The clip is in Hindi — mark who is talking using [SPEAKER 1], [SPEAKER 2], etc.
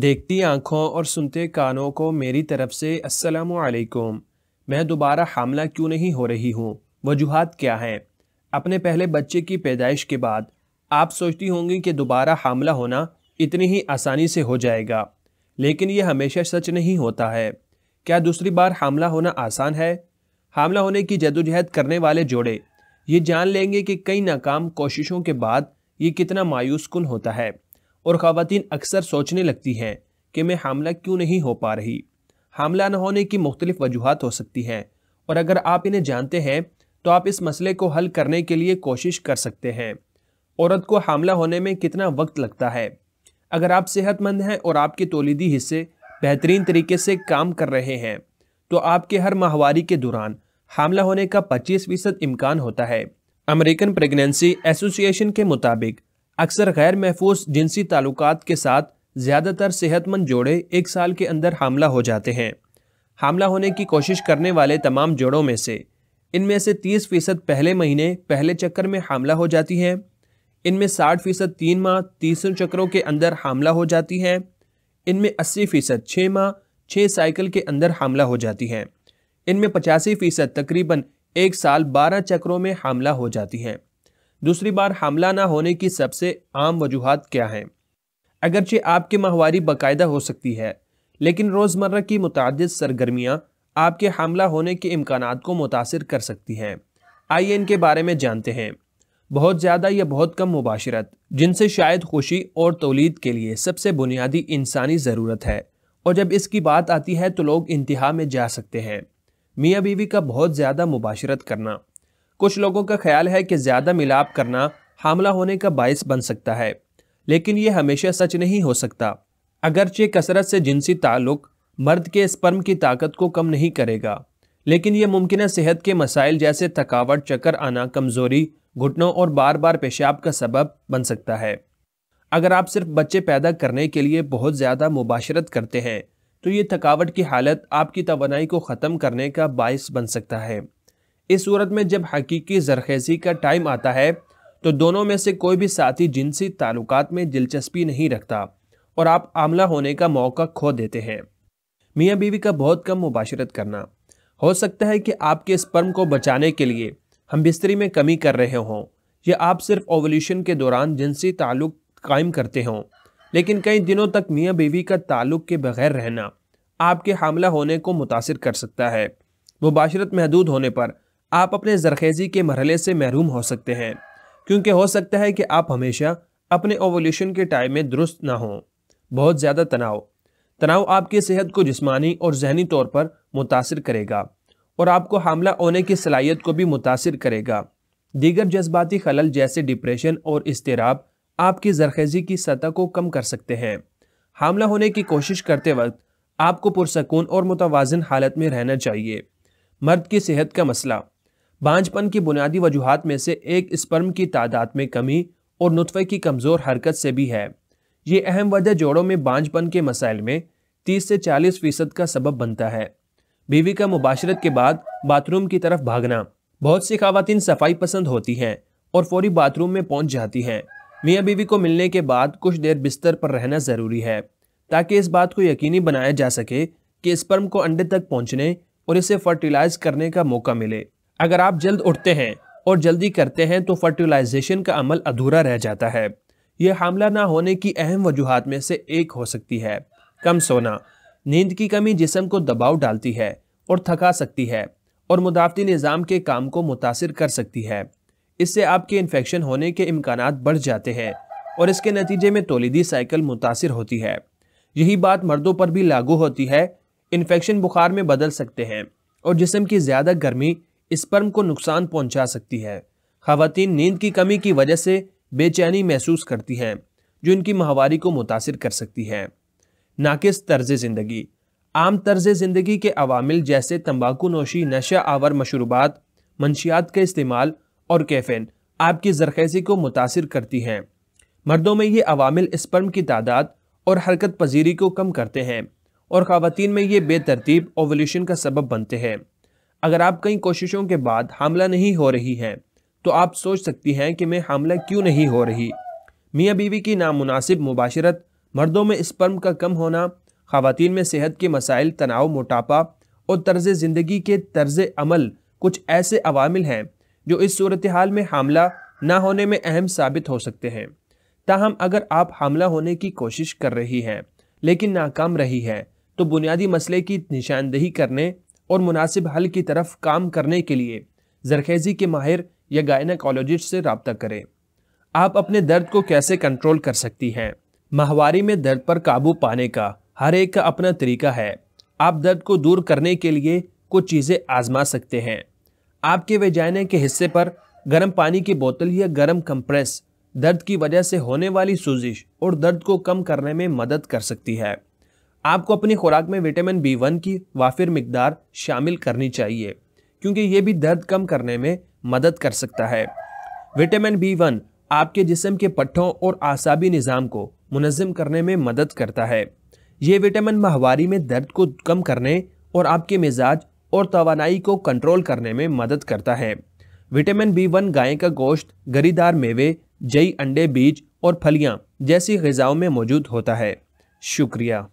[SPEAKER 1] देखती आंखों और सुनते कानों को मेरी तरफ से अस्सलाम वालेकुम मैं दोबारा हामला क्यों नहीं हो रही हूँ वजूहत क्या हैं अपने पहले बच्चे की पैदाइश के बाद आप सोचती होंगी कि दोबारा हामला होना इतनी ही आसानी से हो जाएगा लेकिन यह हमेशा सच नहीं होता है क्या दूसरी बार हामला होना आसान है हामला होने की जदोजहद करने वाले जोड़े ये जान लेंगे कि कई नाकाम कोशिशों के बाद ये कितना मायूस होता है और ख़वान अक्सर सोचने लगती हैं कि मैं हामला क्यों नहीं हो पा रही हामला न होने की मुख्तलिफ वजूहत हो सकती हैं और अगर आप इन्हें जानते हैं तो आप इस मसले को हल करने के लिए कोशिश कर सकते हैं औरत को हामला होने में कितना वक्त लगता है अगर आप सेहतमंद हैं और आपके तोलीदी हिस्से बेहतरीन तरीके से काम कर रहे हैं तो आपके हर माहवारी के दौरान हामला होने का 25 फीसद इम्कान होता है अमेरिकन प्रेगनेंसी एसोसिएशन के मुताबिक अक्सर गैर महफूज जिनसी ताल्लुक के साथ ज़्यादातर सेहतमंद जोड़े एक साल के अंदर हमला हो जाते हैं हमला होने की कोशिश करने वाले तमाम जोड़ों में से इनमें से 30 फीसद पहले महीने पहले चक्कर में हमला हो जाती है इनमें 60 फीसद तीन माह तीसरे चक्रों के अंदर हमला हो जाती है इनमें 80 फीसद छः माह छः साइकिल के अंदर हमला हो जाती है इनमें पचासी फीसद तकरीबन एक साल बारह चक्रों में हमला हो जाती है दूसरी बार हमला ना होने की सबसे आम वजूहत क्या हैं अगरचे आपकी माहवारी बाकायदा हो सकती है लेकिन रोज़मर्रा की मुतद सरगर्मियाँ आपके हमला होने के इम्कान को मुतासर कर सकती हैं आइए इनके बारे में जानते हैं बहुत ज़्यादा या बहुत कम मुबाशरत जिनसे शायद खुशी और तोलीद के लिए सबसे बुनियादी इंसानी ज़रूरत है और जब इसकी बात आती है तो लोग इंतहा में जा सकते हैं मियाँ बीवी का बहुत ज़्यादा मुबाशरत करना कुछ लोगों का ख्याल है कि ज़्यादा मिलाप करना हामला होने का बायस बन सकता है लेकिन ये हमेशा सच नहीं हो सकता अगरचे कसरत से जिनसी ताल्लुक मर्द के स्पर्म की ताकत को कम नहीं करेगा लेकिन यह मुमकिन सेहत के मसाइल जैसे थकावट चक्कर आना कमज़ोरी घुटनों और बार बार पेशाब का सबब बन सकता है अगर आप सिर्फ बच्चे पैदा करने के लिए बहुत ज़्यादा मुबाशरत करते हैं तो ये थकावट की हालत आपकी तोनाई को ख़त्म करने का बायस बन सकता है इस सूरत में जब हकीकी जरखेजी का टाइम आता है तो दोनों में से कोई भी साथी जिनसी ताल्लुक में दिलचस्पी नहीं रखता और आप आमला होने का मौका खो देते हैं मियाँ बीवी का बहुत कम मुबाशरत करना हो सकता है कि आपके स्पर्म को बचाने के लिए हम बिस्तरी में कमी कर रहे हों या आप सिर्फ ओवल्यूशन के दौरान जिनसी ताल्लुक कायम करते हों लेकिन कई दिनों तक मियाँ बीवी का ताल्लुक के बगैर रहना आपके हमला होने को मुतासर कर सकता है मुबाशरत महदूद होने पर आप अपने जरखेज़ी के मरहले से महरूम हो सकते हैं क्योंकि हो सकता है कि आप हमेशा अपने ओवोल्यूशन के टाइम में दुरुस्त ना हों बहुत ज़्यादा तनाव तनाव आपकी सेहत को जिस्मानी और जहनी तौर पर मुतासर करेगा और आपको हमला होने की सलाहियत को भी मुतासर करेगा दीगर जज्बाती खलल जैसे डिप्रेशन और इसतराब आपकी जरखेज़ी की सतह को कम कर सकते हैं हमला होने की कोशिश करते वक्त आपको पुरसकून और मुतवाजन हालत में रहना चाहिए मर्द की सेहत का मसला बांझपन की बुनियादी वजूहत में से एक स्पर्म की तादाद में कमी और नुतफ़े की कमज़ोर हरकत से भी है ये अहम वजह जोड़ों में बांझपन के मसाइल में 30 से 40 फीसद का सबब बनता है बीवी का मुबाशरत के बाद बाथरूम की तरफ भागना बहुत सी खातन सफाई पसंद होती हैं और फौरी बाथरूम में पहुंच जाती हैं मियाँ बीवी को मिलने के बाद कुछ देर बिस्तर पर रहना ज़रूरी है ताकि इस बात को यकीनी बनाया जा सके कि स्पर्म को अंडे तक पहुँचने और इसे फर्टिलाइज करने का मौका मिले अगर आप जल्द उठते हैं और जल्दी करते हैं तो फर्टिलाइजेशन का अमल अधूरा रह जाता है यह हामला ना होने की अहम वजूहत में से एक हो सकती है कम सोना नींद की कमी जिसम को दबाव डालती है और थका सकती है और मुदाफती निज़ाम के काम को मुतासर कर सकती है इससे आपके इन्फेक्शन होने के इम्कान बढ़ जाते हैं और इसके नतीजे में तोलीदी साइकिल मुतासर होती है यही बात मर्दों पर भी लागू होती है इन्फेक्शन बुखार में बदल सकते हैं और जिसम की ज़्यादा गर्मी स्पर्म को नुकसान पहुंचा सकती है खातन नींद की कमी की वजह से बेचैनी महसूस करती हैं जो इनकी माहवारी को मुतासर कर सकती है नाकिस तर्ज ज़िंदगी आम तर्ज ज़िंदगी के अवामिल जैसे तंबाकू नोशी नशा आवर मशरूबात मंशियात का इस्तेमाल और कैफिन आपकी जरखेज़ी को मुतासर करती हैं मर्दों में ये अवामिल स्पर्म की तादाद और हरकत पजीरी को कम करते हैं और ख़वान में ये बेतरतीब ओवल्यूशन का सबब बनते हैं अगर आप कई कोशिशों के बाद हमला नहीं हो रही है तो आप सोच सकती हैं कि मैं हमला क्यों नहीं हो रही मियाँ बीवी की नामनासिब मुबाशरत मर्दों में स्पर्म का कम होना खातन में सेहत के मसाइल तनाव मोटापा और तर्ज ज़िंदगी के तर्ज अमल कुछ ऐसे अवामिल हैं जो इस सूरत हाल में हमला ना होने में अहम साबित हो सकते हैं ताहम अगर आप हमला होने की कोशिश कर रही हैं लेकिन नाकाम रही है तो बुनियादी मसले की निशानदेही करने और मुनासिब हल की तरफ काम करने के लिए जरखेज़ी के माहिर या गायनाकोलॉजिस्ट से रबता करें आप अपने दर्द को कैसे कंट्रोल कर सकती हैं माहवारी में दर्द पर काबू पाने का हर एक का अपना तरीका है आप दर्द को दूर करने के लिए कुछ चीज़ें आजमा सकते हैं आपके वेजाइना के हिस्से पर गर्म पानी की बोतल या गर्म कंप्रेस दर्द की वजह से होने वाली सूजिश और दर्द को कम करने में मदद कर सकती है आपको अपनी खुराक में विटामिन बी वन की वाफिर मकदार शामिल करनी चाहिए क्योंकि ये भी दर्द कम करने में मदद कर सकता है विटामिन बी वन आपके जिसम के पट्टों और आसाबी निज़ाम को मुनज़म करने में मदद करता है ये विटामिन माहवारी में दर्द को कम करने और आपके मिजाज और तोानाई को कंट्रोल करने में मदद करता है विटामिन बी वन गाय का गोश्त गरीदार मेवे जई अंडे बीज और फलियाँ जैसी गज़ाओं में मौजूद होता है शुक्रिया